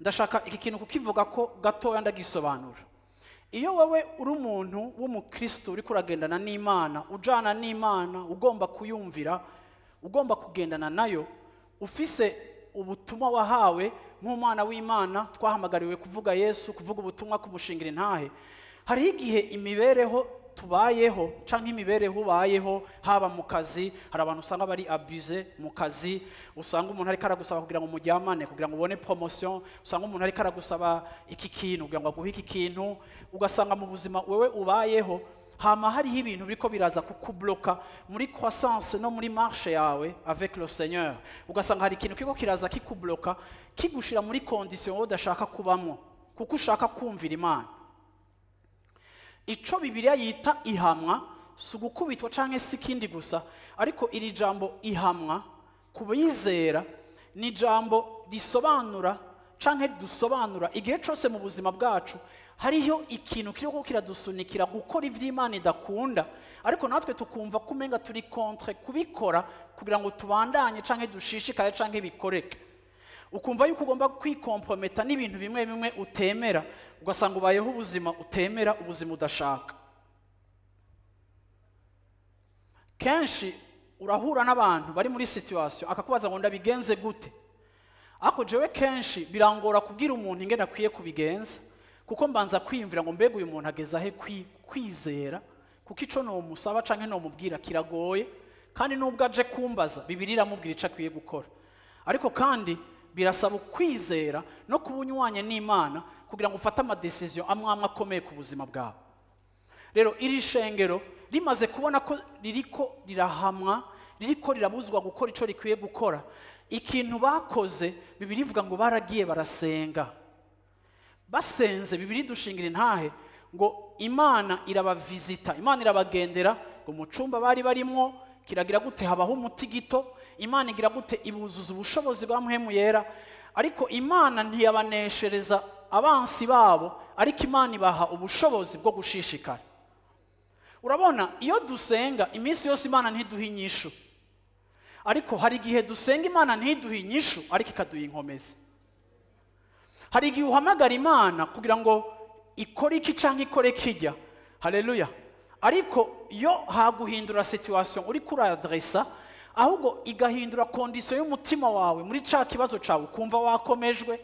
ndashaka iki kintu kukivuga ko gatoya ndagisobanura iyo wowe uri umuntu w'umukristo uri kuragendana n'imana ujana n'imana ugomba kuyumvira ugomba kugendana nayo ufise ubutumwa wahawe nk'umwana w'imana twahamagariwe kuvuga yesu kuvuga ubutumwa kumushingira intahe hariho igihe imibereho tubayeho cyangwa imibereho ubayeho haba mu kazi hari abantu usanga bari abuze mu kazi usanga umuntu ariko aragusaba kugira ngo umujyamane kugira ngo ubone poromosiyo usanga umuntu ariko aragusaba iki kintu kugira ngo aguhe iki kintu ugasanga mu buzima wowe ubayeho hama hariho ibintu biriko biraza kukubloka muri croissance no muri marche yawe avec le seigneur ugasanga hari ikintu kiko kiraza kikubloka kigushira muri condition wowe udashaka kubamwo kuko ushaka kumvira imana icyo bibiriya yita ihamwa si ugukubitwa cyangwa se ikindi gusa ariko iri jambo ihamwa ku bayizera ni ijambo risobanura cyangwa ridusobanura igihe cyose mu buzima bwacu hariho ikintu kiriho kiradusunikira gukora iby'imana idakunda ariko natwe tukumva kumenga turi kontre kubikora kugira ngo tubandanye cyangwa dushishikare cyangwa bikoreke ukumva yuko ugomba kwikomprometa n'ibintu bimwe bimwe utemera ugasanga ubayeho ubuzima utemera ubuzima udashaka kenshi urahura n'abantu bari muri situwasiyo akakubaza ngo ndabigenze gute ariko jewe kenshi birangora kubwira umuntu ingene akwiye kubigenza kuko mbanza kwiyumvira ngo mbega uyu muntu ageze ahe kwizera kuko icyo ni umusaba cyangwa ntumubwira kiragoye kandi nubwo aje kumbaza bibiri iramubwira icyo akwiye gukora ariko kandi birasaba kwizera no kuba unyuranye n'imana kugira ngo ufate amadesiziyo amwe amwe akomeye ku buzima bwawe rero iri shengero rimaze kubona ko riri ko rirahamwa riri rirabuzwa gukora icyo rikwiye gukora ikintu bakoze bibiri ivuga ngo baragiye barasenga basenze bibiri dushingira intahe ngo imana irabavizita imana irabagendera ngo mu cyumba bari barimo kiragira gute habaho umuti gito imana igira gute ibuzuza ubushobozi bwa muhemu yera ariko imana ntiyabaneshereza abansi babo ariko imana ibaha ubushobozi bwo gushishikara urabona iyo dusenga iminsi yose imana ntiduha inyishu ariko hari igihe dusenga imana ntiduhe inyishu ariko ikaduha inkomezi hari igihe uhamagara imana kugira ngo ikore iki cyangwa ikore kijya hareruya ariko iyo haguhindura situwasiyo uri kuri aderesa ahubwo igahindura kondisiyo y'umutima wawe muri cya kibazo cyawe ukumva wakomejwe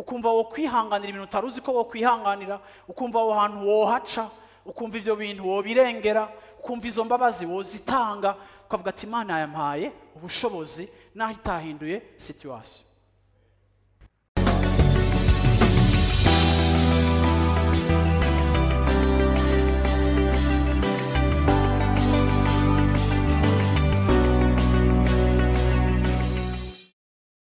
ukumva wo kwihanganira ibintu utari uzi ko wo kwihanganira ukumva aho hantu wohaca ukumva ibyo bintu wobirengera ukumva izo mbabazi wozitanga ukavuga ati imana yampaye ubushobozi naho itahinduye situwasiyo